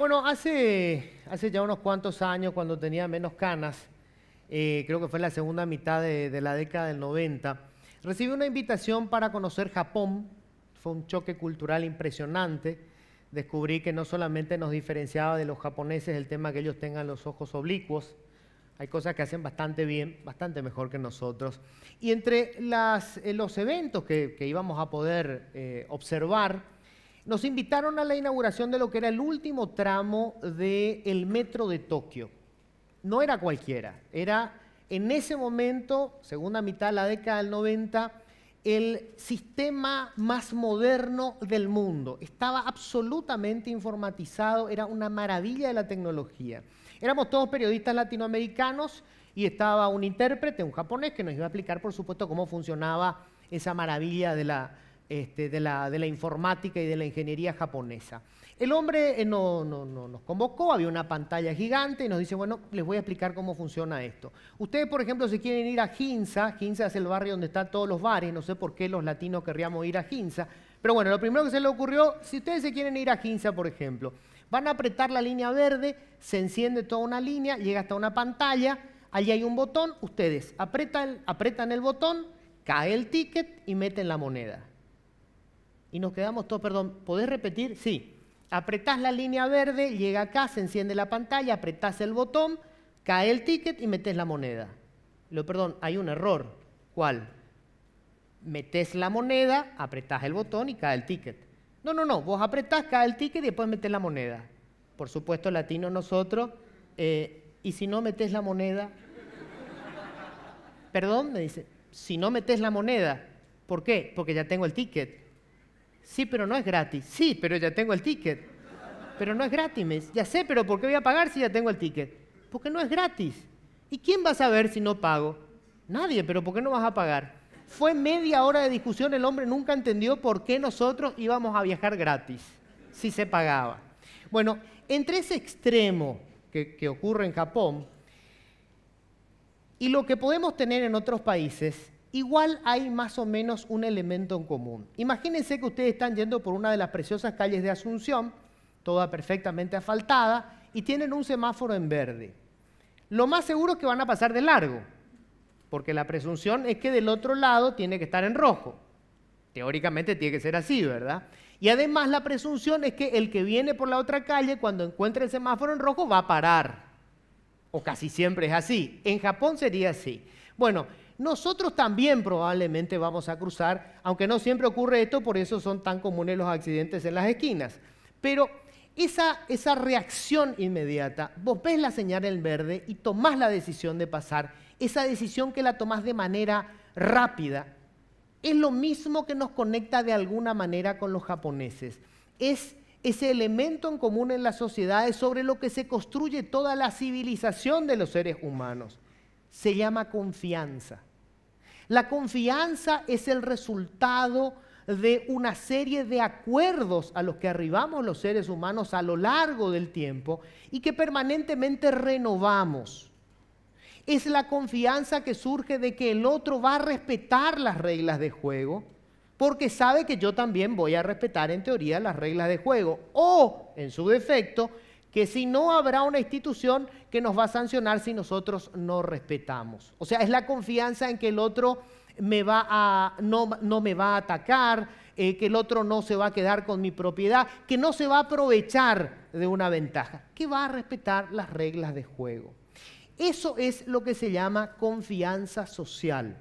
Bueno, hace, hace ya unos cuantos años, cuando tenía menos canas, eh, creo que fue en la segunda mitad de, la década del 90, recibí una invitación para conocer Japón. Fue un choque cultural impresionante. Descubrí que no solamente nos diferenciaba de los japoneses el tema que ellos tengan los ojos oblicuos, hay cosas que hacen bastante bien, bastante mejor que nosotros. Y entre eh, los eventos que, íbamos a poder eh, observar, nos invitaron a la inauguración de lo que era el último tramo del metro de Tokio. No era cualquiera, era en ese momento, segunda mitad de la década del 90, el sistema más moderno del mundo. Estaba absolutamente informatizado, era una maravilla de la tecnología. Éramos todos periodistas latinoamericanos y estaba un intérprete, un japonés, que nos iba a explicar, por supuesto, cómo funcionaba esa maravilla de la este, de, la, de, la, informática y de la ingeniería japonesa. El hombre eh, nos convocó, había una pantalla gigante y nos dice, bueno, les voy a explicar cómo funciona esto. Ustedes, por ejemplo, si quieren ir a Ginza, Ginza es el barrio donde están todos los bares, no sé por qué los latinos querríamos ir a Ginza, pero bueno, lo primero que se le ocurrió, si ustedes se quieren ir a Ginza, por ejemplo, van a apretar la línea verde, se enciende toda una línea, llega hasta una pantalla, allí hay un botón, ustedes apretan el botón, cae el ticket y meten la moneda y nos quedamos todos, perdón, ¿podés repetir? Sí. Apretás la línea verde, llega acá, se enciende la pantalla, apretás el botón, cae el ticket y metes la moneda. Lo, perdón, hay un error. ¿Cuál? Metes la moneda, apretás el botón y cae el ticket. No, no, no, vos apretás, cae el ticket y después metes la moneda. Por supuesto, latino nosotros. Eh, ¿Y si no metes la moneda? perdón, me dice, si no metes la moneda, ¿por qué? Porque ya tengo el ticket. Sí, pero no es gratis. Sí, pero ya tengo el ticket. Pero no es gratis, mes. Ya sé, pero ¿por qué voy a pagar si ya tengo el ticket? Porque no es gratis. ¿Y quién va a saber si no pago? Nadie, pero ¿por qué no vas a pagar? Fue media hora de discusión, el hombre nunca entendió por qué nosotros íbamos a viajar gratis, si se pagaba. Bueno, entre ese extremo que, que ocurre en Japón y lo que podemos tener en otros países, igual hay más o menos un elemento en común. Imagínense que ustedes están yendo por una de las preciosas calles de Asunción, toda perfectamente asfaltada, y tienen un semáforo en verde. Lo más seguro es que van a pasar de largo, porque la presunción es que del otro lado tiene que estar en rojo. Teóricamente tiene que ser así, ¿verdad? Y además la presunción es que el que viene por la otra calle, cuando encuentre el semáforo en rojo, va a parar. O casi siempre es así. En Japón sería así. Bueno, nosotros también probablemente vamos a cruzar, aunque no siempre ocurre esto, por eso son tan comunes los accidentes en las esquinas. Pero esa, reacción inmediata, vos ves la señal en verde y tomás la decisión de pasar, esa decisión que la tomás de manera rápida, es lo mismo que nos conecta de alguna manera con los japoneses. Es ese elemento en común en las sociedades sobre lo que se construye toda la civilización de los seres humanos. Se llama confianza. La confianza es el resultado de una serie de acuerdos a los que arribamos los seres humanos a lo largo del tiempo y que permanentemente renovamos. Es la confianza que surge de que el otro va a respetar las reglas de juego porque sabe que yo también voy a respetar en teoría las reglas de juego o, en su defecto, que si no habrá una institución que nos va a sancionar si nosotros no respetamos. O sea, es la confianza en que el otro me va a, no, me va a atacar, eh, que el otro no se va a quedar con mi propiedad, que no se va a aprovechar de una ventaja, que va a respetar las reglas de juego. Eso es lo que se llama confianza social.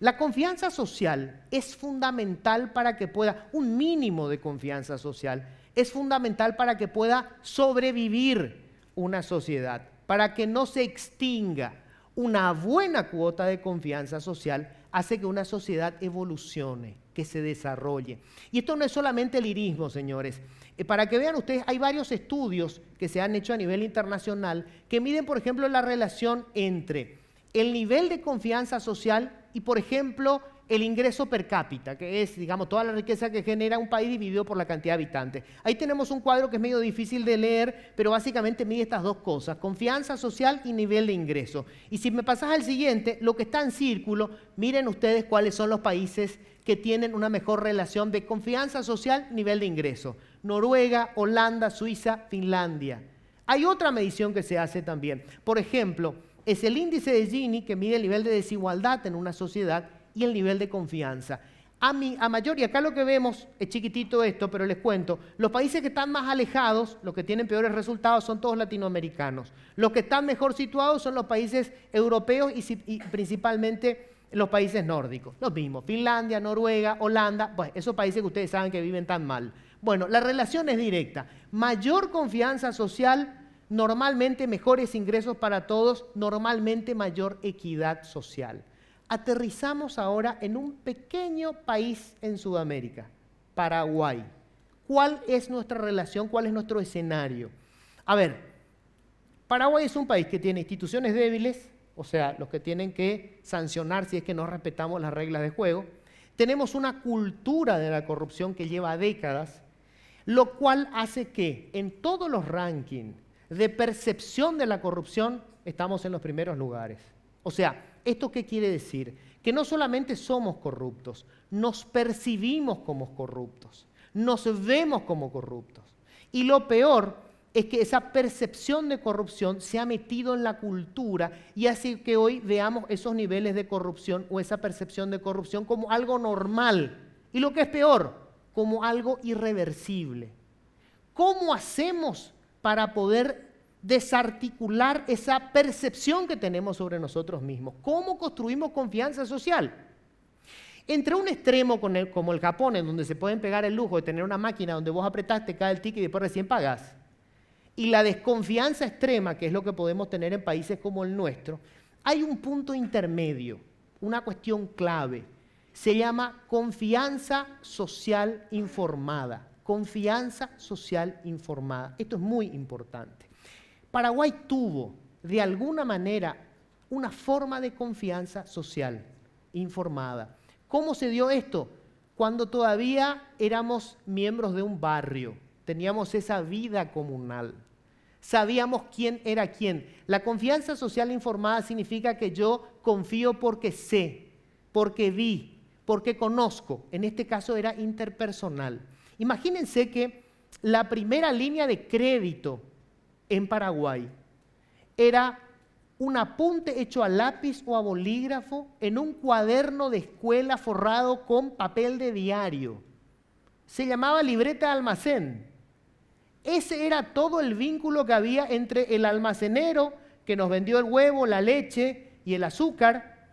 La confianza social es fundamental para que pueda, un mínimo de confianza social, es fundamental para que pueda sobrevivir una sociedad, para que no se extinga. Una buena cuota de confianza social hace que una sociedad evolucione, que se desarrolle. Y esto no es solamente el lirismo, señores. Eh, para que vean ustedes, hay varios estudios que se han hecho a nivel internacional que miden, por ejemplo, la relación entre el nivel de confianza social y, por ejemplo, el ingreso per cápita, que es, digamos, toda la riqueza que genera un país dividido por la cantidad de habitantes. Ahí tenemos un cuadro que es medio difícil de leer, pero básicamente mide estas dos cosas, confianza social y nivel de ingreso. Y si me pasas al siguiente, lo que está en círculo, miren ustedes cuáles son los países que tienen una mejor relación de confianza social, nivel de ingreso. Noruega, Holanda, Suiza, Finlandia. Hay otra medición que se hace también. Por ejemplo, es el índice de Gini que mide el nivel de desigualdad en una sociedad y el nivel de confianza. A, mí a mayor, y acá lo que vemos es chiquitito esto, pero les cuento, los países que están más alejados, los que tienen peores resultados, son todos latinoamericanos. Los que están mejor situados son los países europeos y, principalmente los países nórdicos. Los mismos, Finlandia, Noruega, Holanda, pues esos países que ustedes saben que viven tan mal. Bueno, la relación es directa. Mayor confianza social, normalmente mejores ingresos para todos, normalmente mayor equidad social aterrizamos ahora en un pequeño país en Sudamérica, Paraguay. ¿Cuál es nuestra relación? ¿Cuál es nuestro escenario? A ver, Paraguay es un país que tiene instituciones débiles, o sea, los que tienen que sancionar si es que no respetamos las reglas de juego. Tenemos una cultura de la corrupción que lleva décadas, lo cual hace que en todos los rankings de percepción de la corrupción estamos en los primeros lugares. O sea, ¿Esto qué quiere decir? Que no solamente somos corruptos, nos percibimos como corruptos, nos vemos como corruptos. Y lo peor es que esa percepción de corrupción se ha metido en la cultura y hace que hoy veamos esos niveles de corrupción o esa percepción de corrupción como algo normal. Y lo que es peor, como algo irreversible. ¿Cómo hacemos para poder desarticular esa percepción que tenemos sobre nosotros mismos. ¿Cómo construimos confianza social? Entre un extremo como el Japón, en donde se pueden pegar el lujo de tener una máquina donde vos apretaste, cada el ticket y después recién pagás, y la desconfianza extrema, que es lo que podemos tener en países como el nuestro, hay un punto intermedio, una cuestión clave. Se llama confianza social informada. Confianza social informada. Esto es muy importante. Paraguay tuvo, de alguna manera, una forma de confianza social informada. ¿Cómo se dio esto? Cuando todavía éramos miembros de un barrio, teníamos esa vida comunal, sabíamos quién era quién. La confianza social informada significa que yo confío porque sé, porque vi, porque conozco. En este caso era interpersonal. Imagínense que la primera línea de crédito en Paraguay era un apunte hecho a lápiz o a bolígrafo en un cuaderno de escuela forrado con papel de diario. Se llamaba libreta de almacén. Ese era todo el vínculo que había entre el almacenero que nos vendió el huevo, la leche y el azúcar,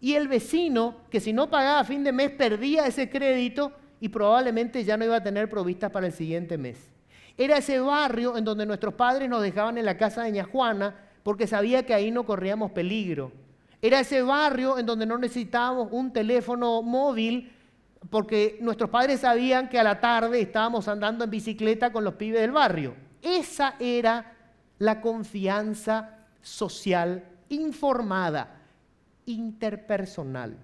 y el vecino que si no pagaba a fin de mes perdía ese crédito y probablemente ya no iba a tener provistas para el siguiente mes. Era ese barrio en donde nuestros padres nos dejaban en la casa de Doña Juana porque sabía que ahí no corríamos peligro. Era ese barrio en donde no necesitábamos un teléfono móvil porque nuestros padres sabían que a la tarde estábamos andando en bicicleta con los pibes del barrio. Esa era la confianza social informada, interpersonal.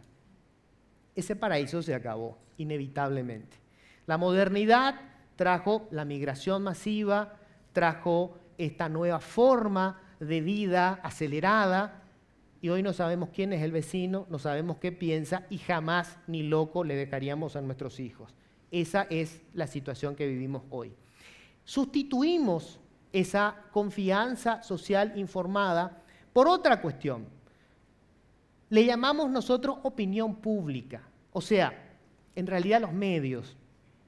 Ese paraíso se acabó, inevitablemente. La modernidad trajo la migración masiva, trajo esta nueva forma de vida acelerada y hoy no sabemos quién es el vecino, no sabemos qué piensa y jamás ni loco le dejaríamos a nuestros hijos. Esa es la situación que vivimos hoy. Sustituimos esa confianza social informada por otra cuestión. Le llamamos nosotros opinión pública, o sea, en realidad los medios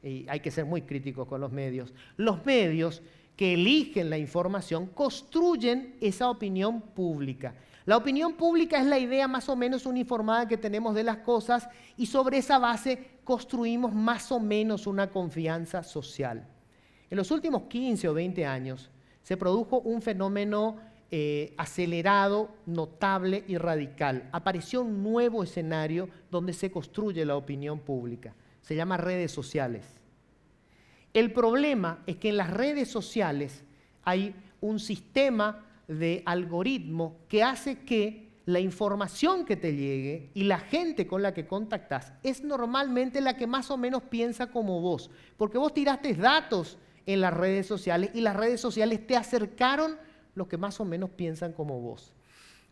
y hay que ser muy críticos con los medios, los medios que eligen la información construyen esa opinión pública. La opinión pública es la idea más o menos uniformada que tenemos de las cosas y sobre esa base construimos más o menos una confianza social. En los últimos 15 o 20 años se produjo un fenómeno eh, acelerado, notable y radical. Apareció un nuevo escenario donde se construye la opinión pública. Se llama redes sociales. El problema es que en las redes sociales hay un sistema de algoritmo que hace que la información que te llegue y la gente con la que contactas es normalmente la que más o menos piensa como vos, porque vos tiraste datos en las redes sociales y las redes sociales te acercaron los que más o menos piensan como vos.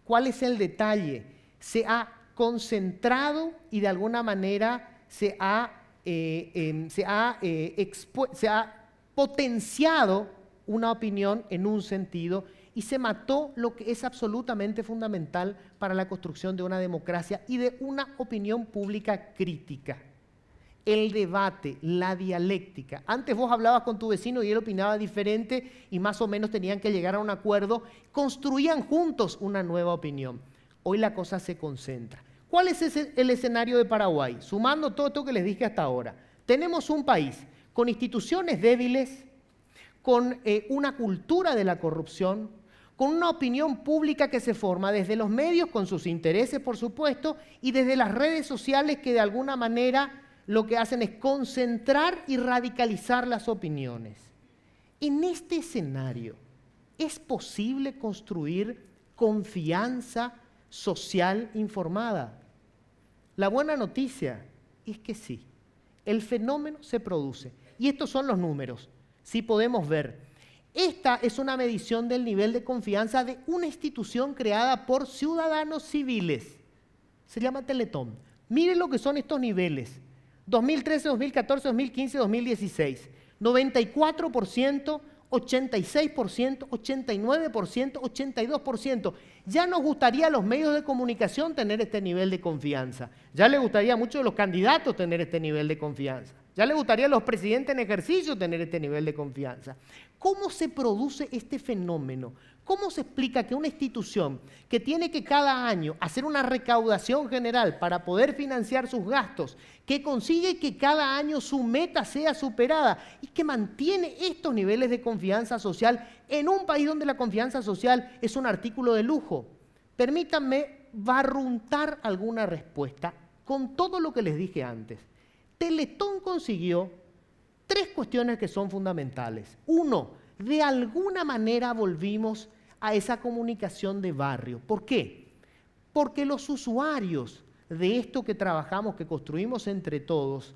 ¿Cuál es el detalle? Se ha concentrado y de alguna manera se ha eh, em, eh, se ha potenciado una opinión en un sentido y se mató lo que es absolutamente fundamental para la construcción de una democracia y de una opinión pública crítica. El debate, la dialéctica. Antes vos hablabas con tu vecino y él opinaba diferente y más o menos tenían que llegar a un acuerdo, construían juntos una nueva opinión. Hoy la cosa se concentra. ¿Cuál es el escenario de Paraguay? Sumando todo esto que les dije hasta ahora. Tenemos un país con instituciones débiles, con eh, una cultura de la corrupción, con una opinión pública que se forma desde los medios, con sus intereses, por supuesto, y desde las redes sociales que de alguna manera lo que hacen es concentrar y radicalizar las opiniones. En este escenario, ¿es posible construir confianza social informada? La buena noticia es que sí, el fenómeno se produce. Y estos son los números, si podemos ver. Esta es una medición del nivel de confianza de una institución creada por ciudadanos civiles. Se llama Teletón. Miren lo que son estos niveles. 2013, 2014, 2015, 2016. 94%, 86%, 89%, 82%. Ya nos gustaría a los medios de comunicación tener este nivel de confianza. Ya le gustaría a los candidatos tener este nivel de confianza. Ya le gustaría a los presidentes en ejercicio tener este nivel de confianza. ¿Cómo se produce este fenómeno? ¿Cómo se explica que una institución que tiene que cada año hacer una recaudación general para poder financiar sus gastos, que consigue que cada año su meta sea superada y que mantiene estos niveles de confianza social en un país donde la confianza social es un artículo de lujo? Permítanme barruntar alguna respuesta con todo lo que les dije antes. Teletón consiguió tres cuestiones que son fundamentales. Uno, de alguna manera volvimos a esa comunicación de barrio. ¿Por qué? Porque los usuarios de esto que trabajamos, que construimos entre todos,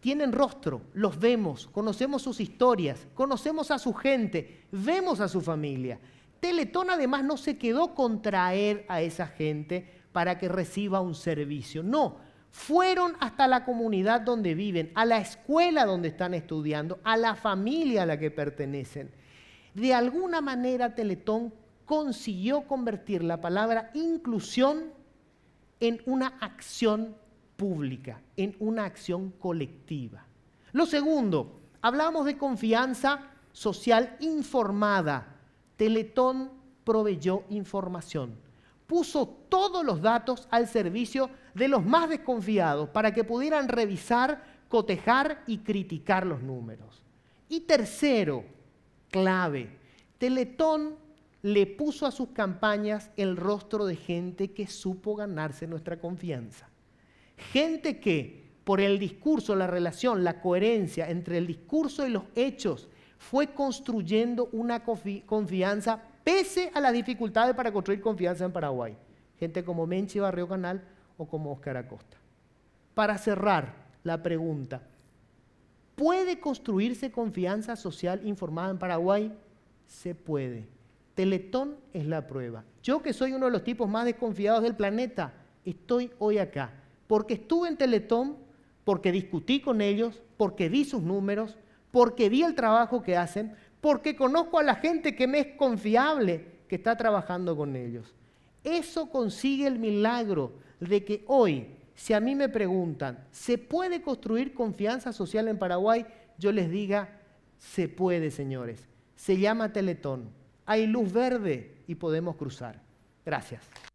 tienen rostro, los vemos, conocemos sus historias, conocemos a su gente, vemos a su familia. Teletón además no se quedó con traer a esa gente para que reciba un servicio. No, fueron hasta la comunidad donde viven, a la escuela donde están estudiando, a la familia a la que pertenecen. De alguna manera Teletón consiguió convertir la palabra inclusión en una acción pública, en una acción colectiva. Lo segundo, hablamos de confianza social informada. Teletón proveyó información puso todos los datos al servicio de los más desconfiados para que pudieran revisar, cotejar y criticar los números. Y tercero, clave, Teletón le puso a sus campañas el rostro de gente que supo ganarse nuestra confianza. Gente que, por el discurso, la relación, la coherencia entre el discurso y los hechos, fue construyendo una confianza ese a las dificultades para construir confianza en Paraguay. Gente como Menchi Barrio Canal o como Oscar Acosta. Para cerrar la pregunta, ¿puede construirse confianza social informada en Paraguay? Se puede. Teletón es la prueba. Yo que soy uno de los tipos más desconfiados del planeta, estoy hoy acá. Porque estuve en Teletón, porque discutí con ellos, porque vi sus números, porque vi el trabajo que hacen, porque conozco a la gente que me es confiable, que está trabajando con ellos. Eso consigue el milagro de que hoy, si a mí me preguntan, ¿se puede construir confianza social en Paraguay? Yo les diga, se puede, señores. Se llama Teletón. Hay luz verde y podemos cruzar. Gracias.